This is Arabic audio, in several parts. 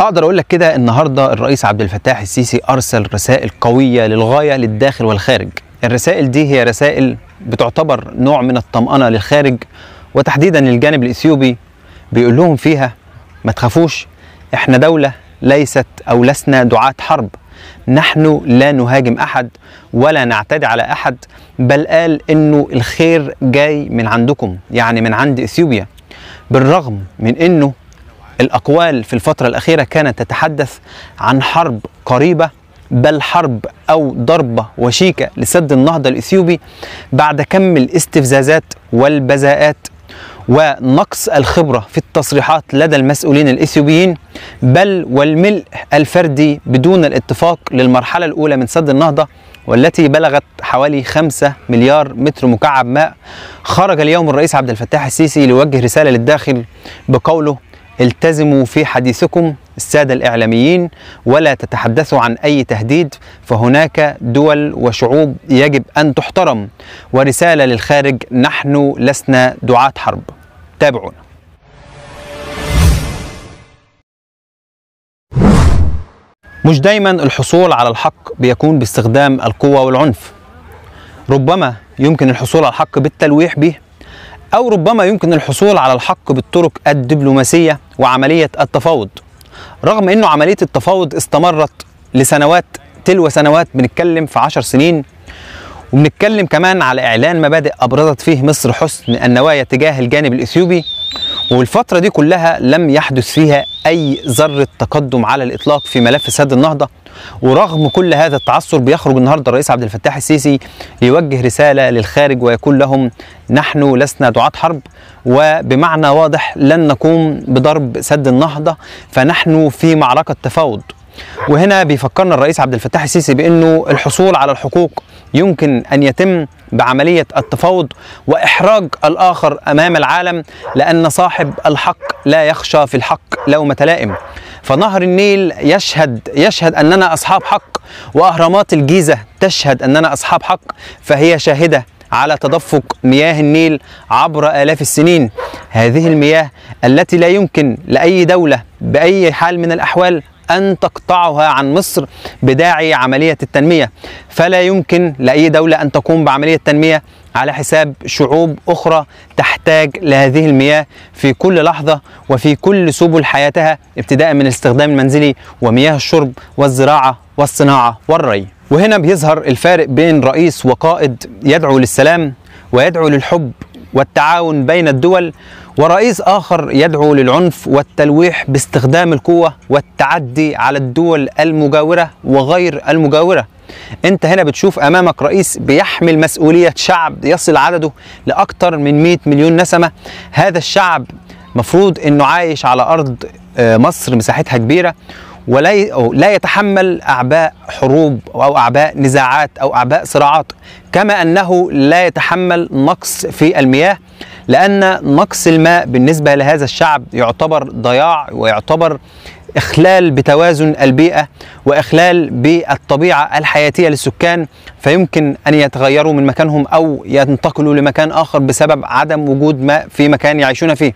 اقدر اقول لك كده النهارده الرئيس عبد الفتاح السيسي ارسل رسائل قويه للغايه للداخل والخارج الرسائل دي هي رسائل بتعتبر نوع من الطمأنة للخارج وتحديدا للجانب الإثيوبي بيقول لهم فيها ما تخافوش احنا دولة ليست أو لسنا دعاة حرب نحن لا نهاجم أحد ولا نعتدي على أحد بل قال إنه الخير جاي من عندكم يعني من عند إثيوبيا بالرغم من إنه الأقوال في الفترة الأخيرة كانت تتحدث عن حرب قريبة بل حرب أو ضربة وشيكة لسد النهضة الإثيوبي بعد كم الاستفزازات والبذاءات ونقص الخبرة في التصريحات لدى المسؤولين الإثيوبيين بل والملء الفردي بدون الاتفاق للمرحلة الأولى من سد النهضة والتي بلغت حوالي 5 مليار متر مكعب ماء خرج اليوم الرئيس عبد الفتاح السيسي ليوجه رسالة للداخل بقوله التزموا في حديثكم السادة الإعلاميين ولا تتحدثوا عن أي تهديد فهناك دول وشعوب يجب أن تحترم ورسالة للخارج نحن لسنا دعاة حرب تابعونا مش دايما الحصول على الحق بيكون باستخدام القوة والعنف ربما يمكن الحصول على الحق بالتلويح به أو ربما يمكن الحصول على الحق بالطرق الدبلوماسية وعملية التفاوض رغم أنه عملية التفاوض استمرت لسنوات تلو سنوات بنتكلم في عشر سنين وبنتكلم كمان على إعلان مبادئ أبرزت فيه مصر حسن النوايا تجاه الجانب الإثيوبي والفترة دي كلها لم يحدث فيها أي ذرة تقدم على الإطلاق في ملف سد النهضة ورغم كل هذا التعثر بيخرج النهاردة الرئيس عبد الفتاح السيسي ليوجه رسالة للخارج ويقول لهم نحن لسنا دعاة حرب وبمعنى واضح لن نقوم بضرب سد النهضة فنحن في معركة تفاوض وهنا بيفكرنا الرئيس عبد الفتاح السيسي بانه الحصول على الحقوق يمكن ان يتم بعملية التفاوض وإحراج الآخر أمام العالم لأن صاحب الحق لا يخشى في الحق لومة لائم فنهر النيل يشهد يشهد أننا أصحاب حق وأهرامات الجيزة تشهد أننا أصحاب حق فهي شاهدة على تدفق مياه النيل عبر آلاف السنين هذه المياه التي لا يمكن لأي دولة بأي حال من الأحوال أن تقطعها عن مصر بداعي عملية التنمية فلا يمكن لأي دولة أن تقوم بعملية تنمية على حساب شعوب أخرى تحتاج لهذه المياه في كل لحظة وفي كل سبل حياتها ابتداء من الاستخدام المنزلي ومياه الشرب والزراعة والصناعة والري وهنا بيظهر الفارق بين رئيس وقائد يدعو للسلام ويدعو للحب والتعاون بين الدول ورئيس آخر يدعو للعنف والتلويح باستخدام القوة والتعدي على الدول المجاورة وغير المجاورة انت هنا بتشوف امامك رئيس بيحمل مسؤولية شعب يصل عدده لأكثر من 100 مليون نسمة هذا الشعب مفروض انه عايش على ارض آه، مصر مساحتها كبيرة ولا يتحمل اعباء حروب او اعباء نزاعات او اعباء صراعات كما انه لا يتحمل نقص في المياه لأن نقص الماء بالنسبة لهذا الشعب يعتبر ضياع ويعتبر إخلال بتوازن البيئة وإخلال بالطبيعة الحياتية للسكان فيمكن أن يتغيروا من مكانهم أو ينتقلوا لمكان آخر بسبب عدم وجود ماء في مكان يعيشون فيه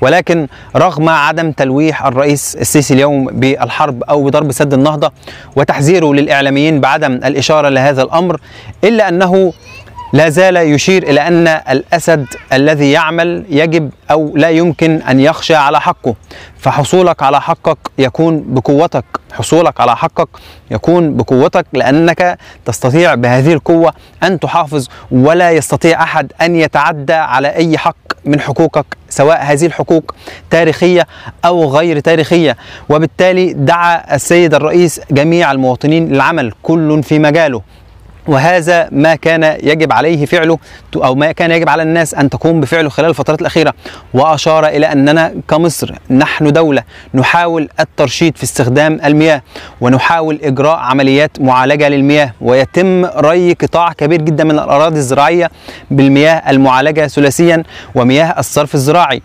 ولكن رغم عدم تلويح الرئيس السيسي اليوم بالحرب أو بضرب سد النهضة وتحذيره للإعلاميين بعدم الإشارة لهذا الأمر إلا أنه لا زال يشير إلى أن الأسد الذي يعمل يجب أو لا يمكن أن يخشى على حقه فحصولك على حقك يكون بقوتك حصولك على حقك يكون بقوتك لأنك تستطيع بهذه القوة أن تحافظ ولا يستطيع أحد أن يتعدى على أي حق من حقوقك سواء هذه الحقوق تاريخية أو غير تاريخية وبالتالي دعا السيد الرئيس جميع المواطنين للعمل كل في مجاله وهذا ما كان يجب عليه فعله أو ما كان يجب على الناس أن تقوم بفعله خلال الفترات الأخيرة وأشار إلى أننا كمصر نحن دولة نحاول الترشيد في استخدام المياه ونحاول إجراء عمليات معالجة للمياه ويتم ري قطاع كبير جدا من الأراضي الزراعية بالمياه المعالجة ثلاثيا ومياه الصرف الزراعي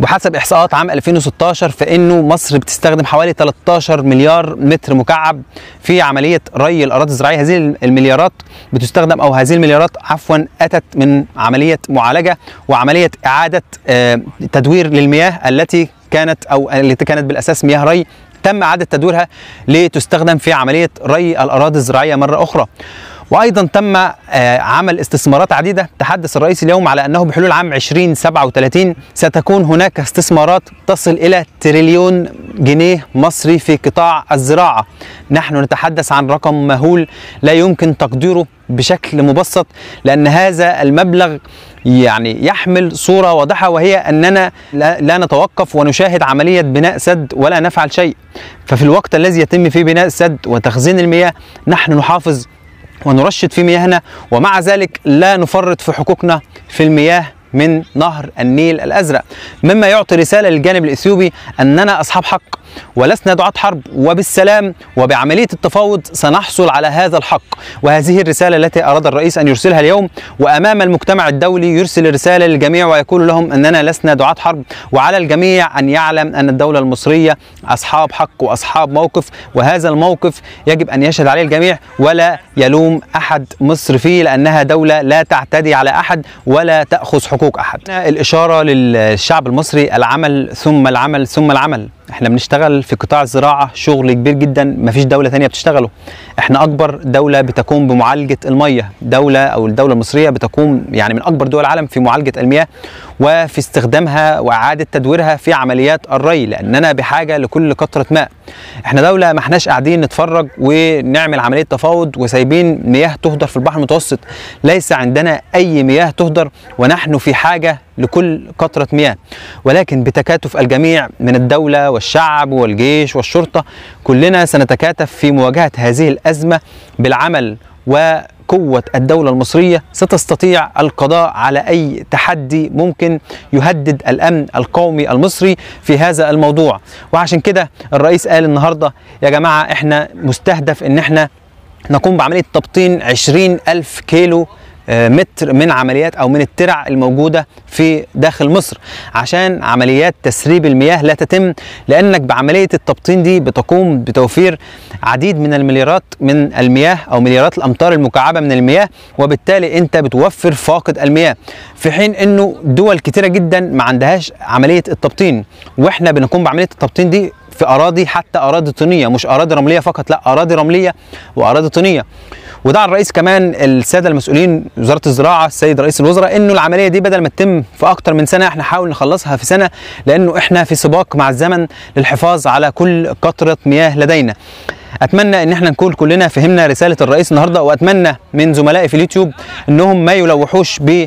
بحسب احصاءات عام 2016 فانه مصر بتستخدم حوالي 13 مليار متر مكعب في عمليه ري الاراضي الزراعيه هذه المليارات بتستخدم او هذه المليارات عفوا اتت من عمليه معالجه وعمليه اعاده آه، تدوير للمياه التي كانت او التي كانت بالاساس مياه ري تم اعاده تدويرها لتستخدم في عمليه ري الاراضي الزراعيه مره اخرى وايضا تم آه، عمل استثمارات عديده تحدث الرئيس اليوم على انه بحلول عام 2037 ستكون هناك استثمارات تصل الى تريليون جنيه مصري في قطاع الزراعه نحن نتحدث عن رقم مهول لا يمكن تقديره بشكل مبسط لان هذا المبلغ يعني يحمل صوره واضحه وهي اننا لا نتوقف ونشاهد عمليه بناء سد ولا نفعل شيء ففي الوقت الذي يتم فيه بناء السد وتخزين المياه نحن نحافظ ونرشد في مياهنا ومع ذلك لا نفرط في حقوقنا في المياه من نهر النيل الأزرق مما يعطي رسالة للجانب الإثيوبي أننا أصحاب حق ولسنا دعاة حرب وبالسلام وبعملية التفاوض سنحصل على هذا الحق وهذه الرسالة التي أراد الرئيس أن يرسلها اليوم وأمام المجتمع الدولي يرسل رسالة للجميع ويقول لهم أننا لسنا دعاة حرب وعلى الجميع أن يعلم أن الدولة المصرية أصحاب حق وأصحاب موقف وهذا الموقف يجب أن يشهد عليه الجميع ولا يلوم أحد مصر فيه لأنها دولة لا تعتدي على أحد ولا تأخذ حقوق أحد الإشارة للشعب المصري العمل ثم العمل ثم العمل احنا بنشتغل في قطاع الزراعه شغل كبير جدا مفيش دوله ثانيه بتشتغله احنا اكبر دوله بتقوم بمعالجه الميه دوله او الدوله المصريه بتقوم يعني من اكبر دول العالم في معالجه المياه وفي استخدامها واعاده تدويرها في عمليات الري لاننا بحاجه لكل قطره ماء احنا دوله ما احناش قاعدين نتفرج ونعمل عمليه تفاوض وسايبين مياه تهدر في البحر المتوسط ليس عندنا اي مياه تهدر ونحن في حاجه لكل قطرة مياه ولكن بتكاتف الجميع من الدولة والشعب والجيش والشرطة كلنا سنتكاتف في مواجهة هذه الأزمة بالعمل وقوة الدولة المصرية ستستطيع القضاء على أي تحدي ممكن يهدد الأمن القومي المصري في هذا الموضوع وعشان كده الرئيس قال النهاردة يا جماعة احنا مستهدف ان احنا نقوم بعملية تبطين عشرين ألف كيلو آه، متر من عمليات او من الترع الموجوده في داخل مصر عشان عمليات تسريب المياه لا تتم لانك بعمليه التبطين دي بتقوم بتوفير عديد من المليارات من المياه او مليارات الامتار المكعبه من المياه وبالتالي انت بتوفر فاقد المياه في حين انه دول كتيره جدا ما عندهاش عمليه التبطين واحنا بنقوم بعمليه التبطين دي في اراضي حتى اراضي طينيه مش اراضي رمليه فقط لا اراضي رمليه واراضي طينيه ودعا الرئيس كمان الساده المسؤولين وزاره الزراعه السيد رئيس الوزراء انه العمليه دي بدل ما تتم في اكتر من سنه احنا نحاول نخلصها في سنه لانه احنا في سباق مع الزمن للحفاظ على كل قطره مياه لدينا اتمنى ان احنا نكون كلنا فهمنا رساله الرئيس النهارده واتمنى من زملائي في اليوتيوب انهم ما يلوحوش ب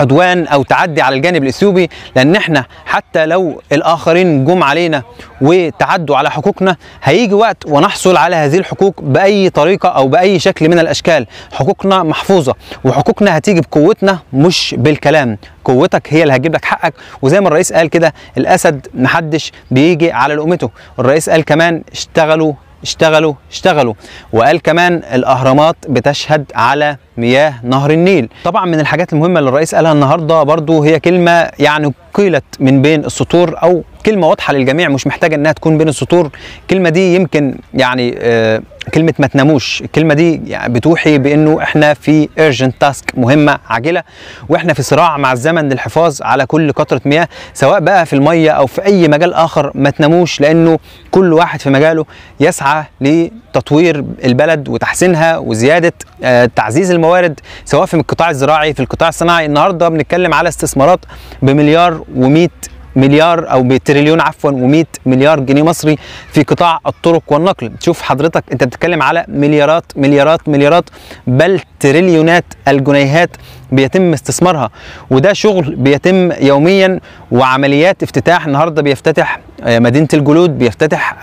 عدوان او تعدي على الجانب الاثيوبي لان احنا حتى لو الاخرين جم علينا وتعدوا على حقوقنا هيجي وقت ونحصل على هذه الحقوق باي طريقه او باي شكل من الاشكال حقوقنا محفوظه وحقوقنا هتيجي بقوتنا مش بالكلام قوتك هي اللي هتجيب لك حقك وزي ما الرئيس قال كده الاسد محدش بيجي على لقمته الرئيس قال كمان اشتغلوا اشتغلوا اشتغلوا وقال كمان الاهرامات بتشهد على مياه نهر النيل طبعا من الحاجات المهمة اللي الرئيس قالها النهاردة برضو هي كلمة يعني قيلت من بين السطور أو كلمة واضحة للجميع مش محتاجة إنها تكون بين السطور الكلمة دي يمكن يعني آه كلمة ما تناموش الكلمة دي يعني بتوحي بأنه إحنا في urgent تاسك مهمة عاجلة وإحنا في صراع مع الزمن للحفاظ على كل قطرة مياه سواء بقى في المية أو في أي مجال آخر ما تناموش لأنه كل واحد في مجاله يسعى لتطوير البلد وتحسينها وزيادة آه تعزيز المواد موارد سواء في القطاع الزراعي في القطاع الصناعي النهارده بنتكلم على استثمارات بمليار و100 مليار او بتريليون عفوا و100 مليار جنيه مصري في قطاع الطرق والنقل تشوف حضرتك انت بتتكلم على مليارات مليارات مليارات بل تريليونات الجنيهات بيتم استثمارها وده شغل بيتم يوميا وعمليات افتتاح النهارده بيفتتح آه، مدينه الجلود بيفتتح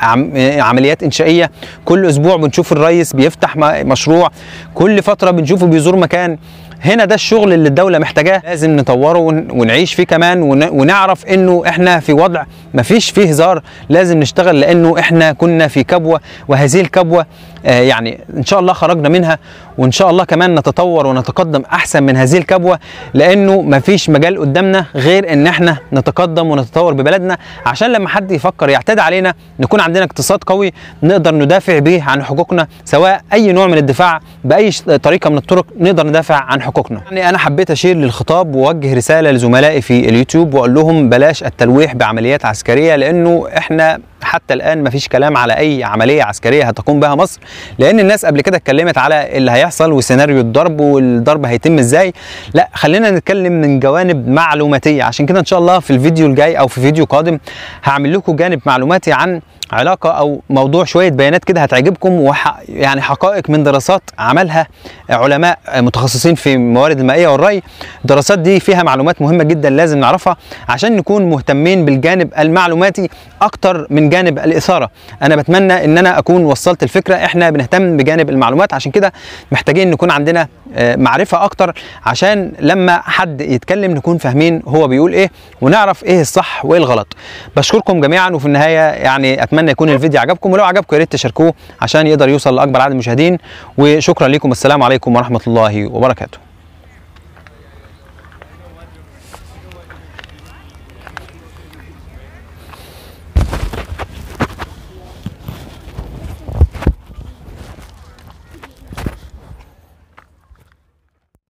عمليات انشائيه كل اسبوع بنشوف الرئيس بيفتح مشروع كل فتره بنشوفه بيزور مكان هنا ده الشغل اللي الدوله محتاجاه لازم نطوره ونعيش فيه كمان ونعرف انه احنا في وضع مفيش فيه هزار لازم نشتغل لانه احنا كنا في كبوه وهذه الكبوه آه، يعني ان شاء الله خرجنا منها وان شاء الله كمان نتطور ونتقدم احسن من هذه الكبوه لانه مفيش مجال قدامنا غير ان احنا نتقدم ونتطور ببلدنا عشان لما حد يفكر يعتدي علينا نكون عندنا اقتصاد قوي نقدر ندافع به عن حقوقنا سواء اي نوع من الدفاع باي طريقه من الطرق نقدر ندافع عن حقوقنا يعني انا حبيت اشير للخطاب واوجه رساله لزملائي في اليوتيوب واقول لهم بلاش التلويح بعمليات عسكريه لانه احنا حتى الان ما فيش كلام على اي عمليه عسكريه هتقوم بها مصر لان الناس قبل كده اتكلمت على اللي هيحصل وسيناريو الضرب والضرب هيتم ازاي لا خلينا نتكلم من جوانب معلوماتيه عشان كده ان شاء الله في الفيديو الجاي او في فيديو قادم هعمل لكم جانب معلوماتي عن علاقه او موضوع شويه بيانات كده هتعجبكم وح يعني حقائق من دراسات عملها علماء متخصصين في الموارد المائيه والري الدراسات دي فيها معلومات مهمه جدا لازم نعرفها عشان نكون مهتمين بالجانب المعلوماتي اكتر من جانب الاثاره انا بتمنى ان انا اكون وصلت الفكره احنا بنهتم بجانب المعلومات عشان كده محتاجين نكون عندنا آه، معرفه اكتر عشان لما حد يتكلم نكون فاهمين هو بيقول ايه ونعرف ايه الصح وايه الغلط بشكركم جميعا وفي النهايه يعني أتمنى اتمنى يكون الفيديو عجبكم ولو عجبكم يا ريت تشاركوه عشان يقدر يوصل لاكبر عدد من المشاهدين وشكرا لكم السلام عليكم ورحمه الله وبركاته